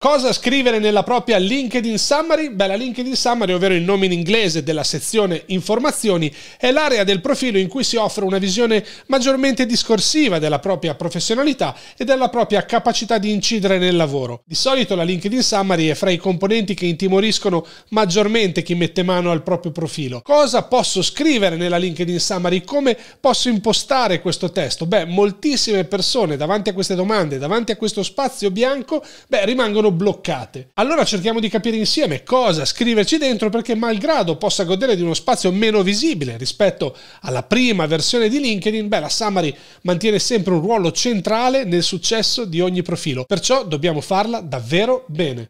Cosa scrivere nella propria LinkedIn Summary? Beh, la LinkedIn Summary, ovvero il nome in inglese della sezione informazioni, è l'area del profilo in cui si offre una visione maggiormente discorsiva della propria professionalità e della propria capacità di incidere nel lavoro. Di solito la LinkedIn Summary è fra i componenti che intimoriscono maggiormente chi mette mano al proprio profilo. Cosa posso scrivere nella LinkedIn Summary? Come posso impostare questo testo? Beh, moltissime persone davanti a queste domande, davanti a questo spazio bianco, beh, rimangono rimangono bloccate. Allora cerchiamo di capire insieme cosa scriverci dentro perché malgrado possa godere di uno spazio meno visibile rispetto alla prima versione di LinkedIn, beh, la summary mantiene sempre un ruolo centrale nel successo di ogni profilo, perciò dobbiamo farla davvero bene.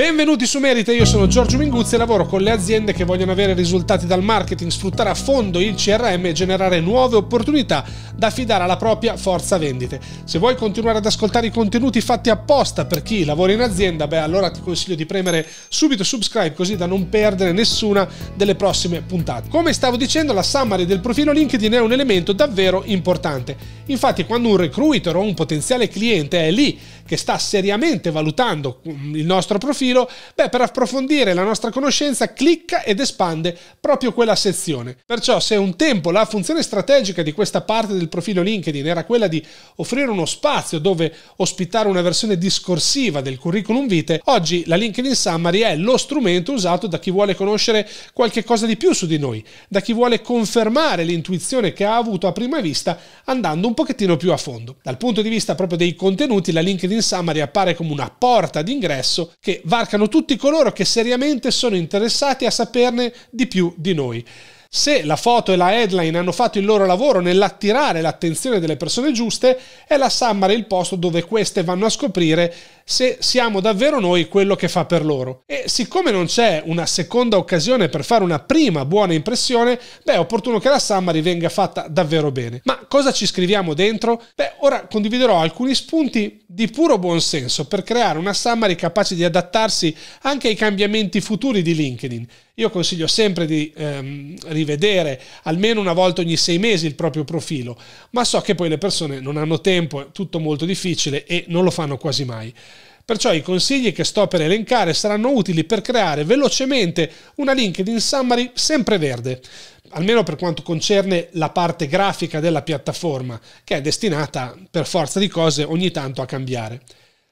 Benvenuti su Merita, io sono Giorgio Minguzzi e lavoro con le aziende che vogliono avere risultati dal marketing, sfruttare a fondo il CRM e generare nuove opportunità da affidare alla propria forza vendite. Se vuoi continuare ad ascoltare i contenuti fatti apposta per chi lavora in azienda, beh allora ti consiglio di premere subito subscribe così da non perdere nessuna delle prossime puntate. Come stavo dicendo, la summary del profilo LinkedIn è un elemento davvero importante. Infatti quando un recruiter o un potenziale cliente è lì che sta seriamente valutando il nostro profilo, beh, per approfondire la nostra conoscenza clicca ed espande proprio quella sezione. Perciò se un tempo la funzione strategica di questa parte del profilo LinkedIn era quella di offrire uno spazio dove ospitare una versione discorsiva del curriculum vitae, oggi la LinkedIn Summary è lo strumento usato da chi vuole conoscere qualche cosa di più su di noi, da chi vuole confermare l'intuizione che ha avuto a prima vista andando un pochettino più a fondo. Dal punto di vista proprio dei contenuti, la LinkedIn in Summary appare come una porta d'ingresso che varcano tutti coloro che seriamente sono interessati a saperne di più di noi. Se la foto e la headline hanno fatto il loro lavoro nell'attirare l'attenzione delle persone giuste, è la summary il posto dove queste vanno a scoprire se siamo davvero noi quello che fa per loro. E siccome non c'è una seconda occasione per fare una prima buona impressione, beh, è opportuno che la summary venga fatta davvero bene. Ma cosa ci scriviamo dentro? Beh, ora condividerò alcuni spunti di puro buonsenso per creare una summary capace di adattarsi anche ai cambiamenti futuri di LinkedIn. Io consiglio sempre di ehm, rivedere almeno una volta ogni sei mesi il proprio profilo, ma so che poi le persone non hanno tempo, è tutto molto difficile e non lo fanno quasi mai. Perciò i consigli che sto per elencare saranno utili per creare velocemente una LinkedIn Summary sempre verde, almeno per quanto concerne la parte grafica della piattaforma, che è destinata per forza di cose ogni tanto a cambiare.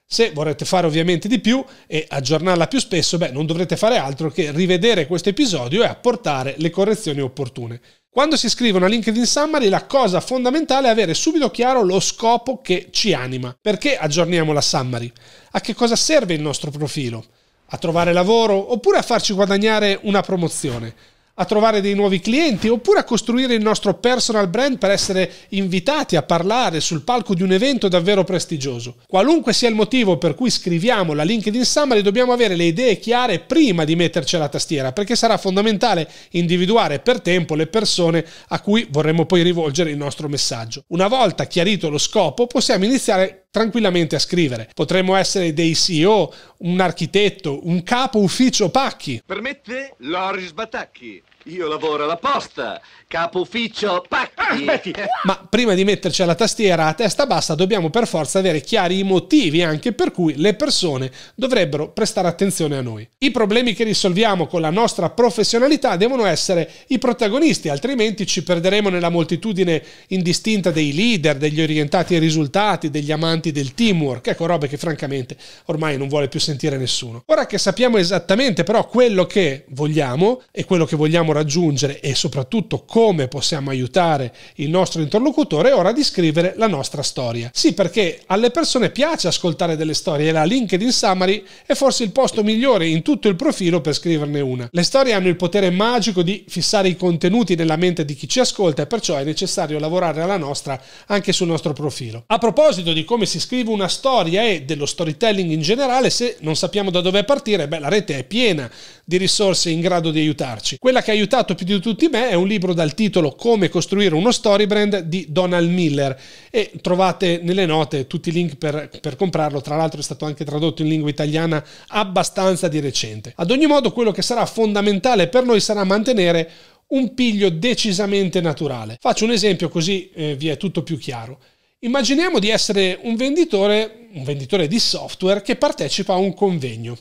Se vorrete fare ovviamente di più e aggiornarla più spesso, beh, non dovrete fare altro che rivedere questo episodio e apportare le correzioni opportune. Quando si scrive una LinkedIn Summary, la cosa fondamentale è avere subito chiaro lo scopo che ci anima. Perché aggiorniamo la Summary? A che cosa serve il nostro profilo? A trovare lavoro oppure a farci guadagnare una promozione? a trovare dei nuovi clienti oppure a costruire il nostro personal brand per essere invitati a parlare sul palco di un evento davvero prestigioso. Qualunque sia il motivo per cui scriviamo la LinkedIn Summary, dobbiamo avere le idee chiare prima di metterci alla tastiera, perché sarà fondamentale individuare per tempo le persone a cui vorremmo poi rivolgere il nostro messaggio. Una volta chiarito lo scopo, possiamo iniziare tranquillamente a scrivere. Potremmo essere dei CEO, un architetto, un capo ufficio pacchi. Permette Loris Batacchi io lavoro alla posta, capo ufficio pacchi. Ah, Ma prima di metterci alla tastiera a testa bassa dobbiamo per forza avere chiari i motivi anche per cui le persone dovrebbero prestare attenzione a noi. I problemi che risolviamo con la nostra professionalità devono essere i protagonisti, altrimenti ci perderemo nella moltitudine indistinta dei leader, degli orientati ai risultati, degli amanti del teamwork, ecco robe che francamente ormai non vuole più sentire nessuno. Ora che sappiamo esattamente però quello che vogliamo e quello che vogliamo raggiungere e soprattutto come possiamo aiutare il nostro interlocutore, è ora di scrivere la nostra storia. Sì, perché alle persone piace ascoltare delle storie e la LinkedIn Summary è forse il posto migliore in tutto il profilo per scriverne una. Le storie hanno il potere magico di fissare i contenuti nella mente di chi ci ascolta e perciò è necessario lavorare alla nostra anche sul nostro profilo. A proposito di come si scrive una storia e dello storytelling in generale, se non sappiamo da dove partire, beh, la rete è piena di risorse in grado di aiutarci. Quella che ha aiutato più di tutti me è un libro dal titolo Come costruire uno story brand di Donald Miller e trovate nelle note tutti i link per, per comprarlo, tra l'altro è stato anche tradotto in lingua italiana abbastanza di recente. Ad ogni modo quello che sarà fondamentale per noi sarà mantenere un piglio decisamente naturale. Faccio un esempio così eh, vi è tutto più chiaro. Immaginiamo di essere un venditore, un venditore di software che partecipa a un convegno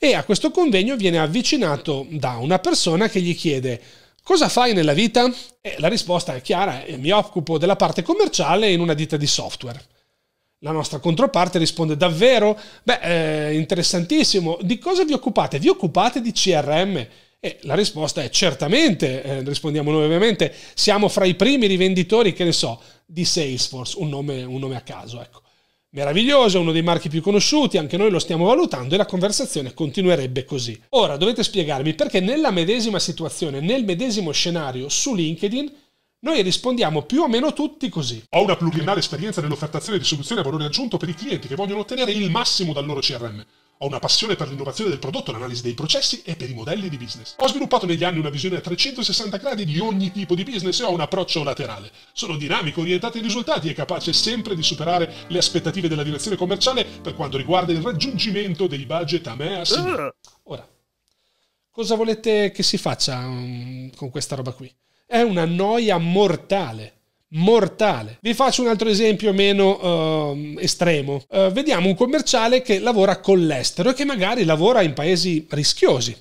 e a questo convegno viene avvicinato da una persona che gli chiede Cosa fai nella vita? E la risposta è chiara, eh, mi occupo della parte commerciale in una ditta di software. La nostra controparte risponde davvero? Beh, eh, interessantissimo, di cosa vi occupate? Vi occupate di CRM? E la risposta è certamente, eh, rispondiamo noi ovviamente, siamo fra i primi rivenditori, che ne so, di Salesforce, un nome, un nome a caso, ecco. Meraviglioso, uno dei marchi più conosciuti, anche noi lo stiamo valutando e la conversazione continuerebbe così. Ora dovete spiegarmi perché nella medesima situazione, nel medesimo scenario su LinkedIn, noi rispondiamo più o meno tutti così. Ho una pluriennale esperienza nell'offertazione di soluzioni a valore aggiunto per i clienti che vogliono ottenere il massimo dal loro CRM. Ho una passione per l'innovazione del prodotto, l'analisi dei processi e per i modelli di business. Ho sviluppato negli anni una visione a 360 gradi di ogni tipo di business e ho un approccio laterale. Sono dinamico, orientato ai risultati e capace sempre di superare le aspettative della direzione commerciale per quanto riguarda il raggiungimento dei budget a me assegnati. Ora, cosa volete che si faccia mm, con questa roba qui? È una noia mortale mortale. Vi faccio un altro esempio meno uh, estremo. Uh, vediamo un commerciale che lavora con l'estero e che magari lavora in paesi rischiosi.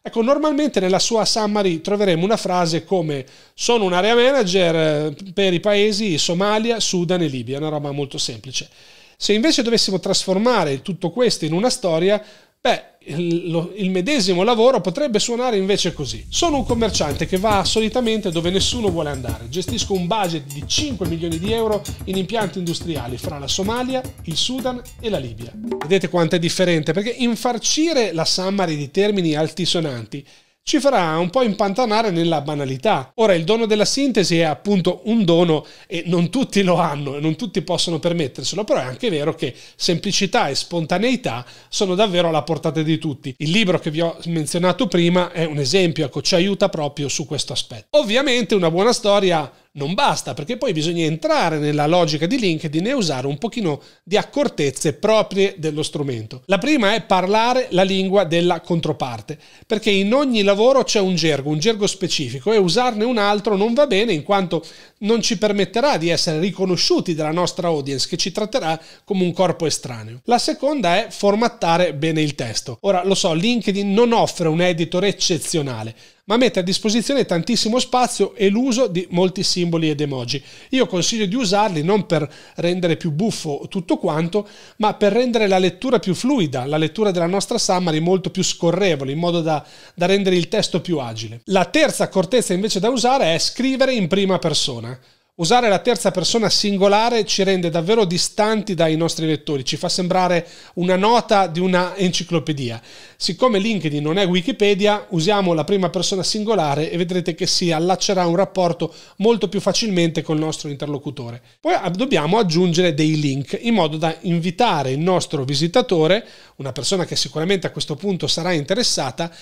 Ecco, normalmente nella sua summary troveremo una frase come sono un area manager eh, per i paesi Somalia, Sudan e Libia, una roba molto semplice. Se invece dovessimo trasformare tutto questo in una storia, Beh, il, lo, il, medesimo lavoro potrebbe suonare invece così. Sono un commerciante che va solitamente dove nessuno vuole andare. Gestisco un budget di 5 milioni di euro in impianti industriali fra la Somalia, il Sudan e la Libia. Vedete quanto è differente? Perché infarcire la summary di termini altisonanti ci farà un po' impantanare nella banalità. Ora, il dono della sintesi è appunto un dono e non tutti lo hanno e non tutti possono permetterselo, però è anche vero che semplicità e spontaneità sono davvero alla portata di tutti. Il libro che vi ho menzionato prima è un esempio, ecco, ci aiuta proprio su questo aspetto. Ovviamente una buona storia non basta, perché poi bisogna entrare nella logica di LinkedIn e usare un pochino di accortezze proprie dello strumento. La prima è parlare la lingua della controparte, perché in ogni lavoro c'è un gergo, un gergo specifico e usarne un altro non va bene in quanto non ci permetterà di essere riconosciuti dalla nostra audience che ci tratterà come un corpo estraneo. La seconda è formattare bene il testo. Ora lo so, LinkedIn non offre un editor eccezionale, ma mette a disposizione tantissimo spazio e l'uso di molti simboli ed emoji. Io consiglio di usarli non per rendere più buffo tutto quanto, ma per rendere la lettura più fluida, la lettura della nostra summary molto più scorrevole, in modo da, da rendere il testo più agile. La terza accortezza invece da usare è scrivere in prima persona. Usare la terza persona singolare ci rende davvero distanti dai nostri lettori, ci fa sembrare una nota di una enciclopedia. Siccome LinkedIn non è Wikipedia, usiamo la prima persona singolare e vedrete che si allaccerà un rapporto molto più facilmente col nostro interlocutore. Poi dobbiamo aggiungere dei link in modo da invitare il nostro visitatore, una persona che sicuramente a questo punto sarà interessata,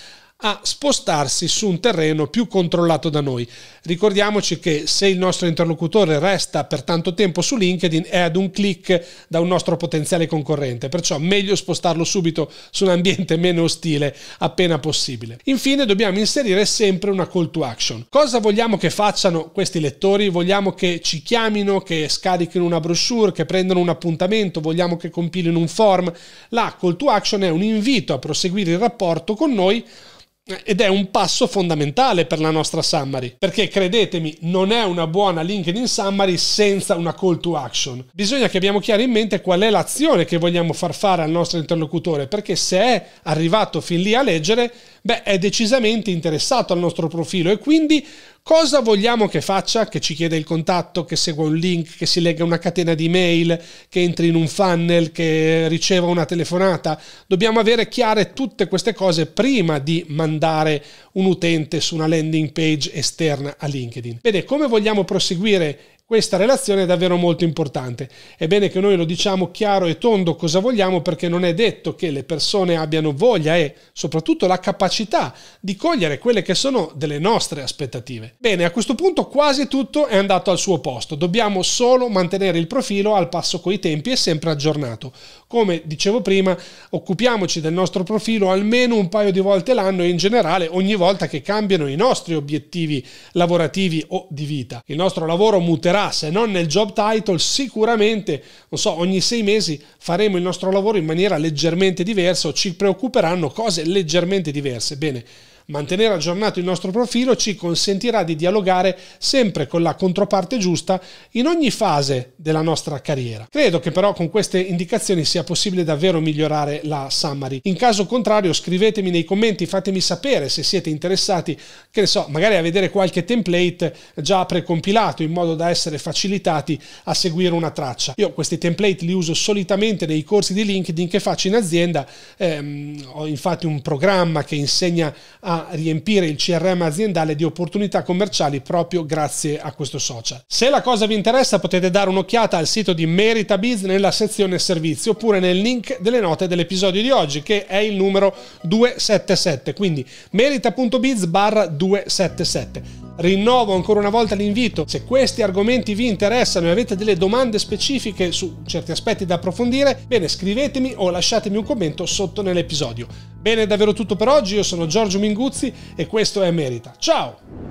a spostarsi su un terreno più controllato da noi. Ricordiamoci che se il nostro interlocutore resta per tanto tempo su LinkedIn è ad un click da un nostro potenziale concorrente, perciò meglio spostarlo subito su un ambiente meno ostile appena possibile. Infine dobbiamo inserire sempre una call to action. Cosa vogliamo che facciano questi lettori? Vogliamo che ci chiamino, che scarichino una brochure, che prendano un appuntamento, vogliamo che compilino un form? La call to action è un invito a proseguire il rapporto con noi ed è un passo fondamentale per la nostra summary, perché credetemi, non è una buona LinkedIn summary senza una call to action. Bisogna che abbiamo chiaro in mente qual è l'azione che vogliamo far fare al nostro interlocutore, perché se è arrivato fin lì a leggere, beh, è decisamente interessato al nostro profilo e quindi cosa vogliamo che faccia? Che ci chieda il contatto, che segua un link, che si legga una catena di mail, che entri in un funnel, che riceva una telefonata. Dobbiamo avere chiare tutte queste cose prima di mandare un utente su una landing page esterna a LinkedIn. Bene, come vogliamo proseguire questa relazione è davvero molto importante. È bene che noi lo diciamo chiaro e tondo cosa vogliamo perché non è detto che le persone abbiano voglia e soprattutto la capacità di cogliere quelle che sono delle nostre aspettative. Bene, a questo punto quasi tutto è andato al suo posto. Dobbiamo solo mantenere il profilo al passo coi tempi e sempre aggiornato. Come dicevo prima, occupiamoci del nostro profilo almeno un paio di volte l'anno e in generale ogni volta che cambiano i nostri obiettivi lavorativi o di vita. Il nostro lavoro muterà, se non nel job title, sicuramente, non so, ogni sei mesi faremo il nostro lavoro in maniera leggermente diversa o ci preoccuperanno cose leggermente diverse. Bene, Mantenere aggiornato il nostro profilo ci consentirà di dialogare sempre con la controparte giusta in ogni fase della nostra carriera. Credo che però con queste indicazioni sia possibile davvero migliorare la summary. In caso contrario scrivetemi nei commenti, fatemi sapere se siete interessati, che ne so, magari a vedere qualche template già precompilato in modo da essere facilitati a seguire una traccia. Io questi template li uso solitamente nei corsi di LinkedIn che faccio in azienda, ehm, ho infatti un programma che insegna a riempire il CRM aziendale di opportunità commerciali proprio grazie a questo social. Se la cosa vi interessa potete dare un'occhiata al sito di MeritaBiz nella sezione servizi oppure nel link delle note dell'episodio di oggi che è il numero 277, quindi merita.biz barra 277. Rinnovo ancora una volta l'invito, se questi argomenti vi interessano e avete delle domande specifiche su certi aspetti da approfondire, bene scrivetemi o lasciatemi un commento sotto nell'episodio. Bene, è davvero tutto per oggi. Io sono Giorgio Minguzzi e questo è Merita. Ciao!